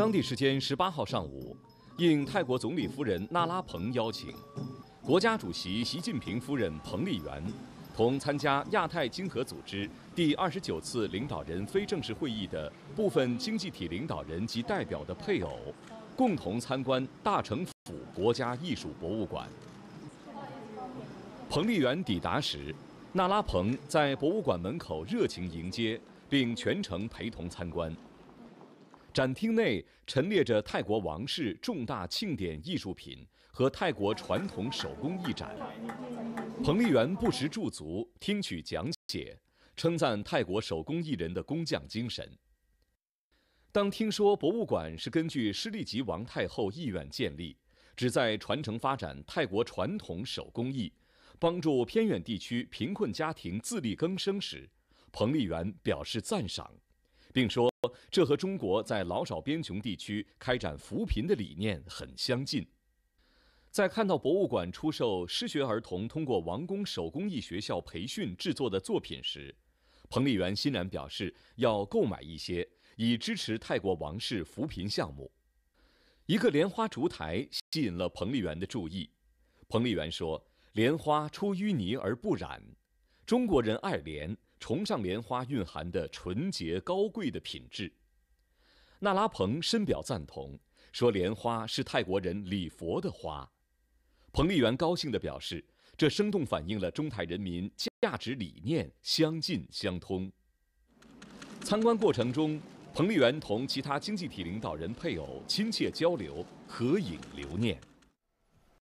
当地时间十八号上午，应泰国总理夫人纳拉彭邀请，国家主席习近平夫人彭丽媛，同参加亚太经合组织第二十九次领导人非正式会议的部分经济体领导人及代表的配偶，共同参观大城府国家艺术博物馆。彭丽媛抵达时，纳拉彭在博物馆门口热情迎接，并全程陪同参观。展厅内陈列着泰国王室重大庆典艺术品和泰国传统手工艺展。彭丽媛不时驻足，听取讲解，称赞泰国手工艺人的工匠精神。当听说博物馆是根据诗丽吉王太后意愿建立，旨在传承发展泰国传统手工艺，帮助偏远地区贫困家庭自力更生时，彭丽媛表示赞赏。并说，这和中国在老少边穷地区开展扶贫的理念很相近。在看到博物馆出售失学儿童通过王宫手工艺学校培训制作的作品时，彭丽媛欣然表示要购买一些，以支持泰国王室扶贫项目。一个莲花烛台吸引了彭丽媛的注意。彭丽媛说：“莲花出淤泥而不染，中国人爱莲。”崇尚莲花蕴含的纯洁高贵的品质，那拉蓬深表赞同，说莲花是泰国人礼佛的花。彭丽媛高兴地表示，这生动反映了中泰人民价值理念相近相通。参观过程中，彭丽媛同其他经济体领导人配偶亲切交流，合影留念。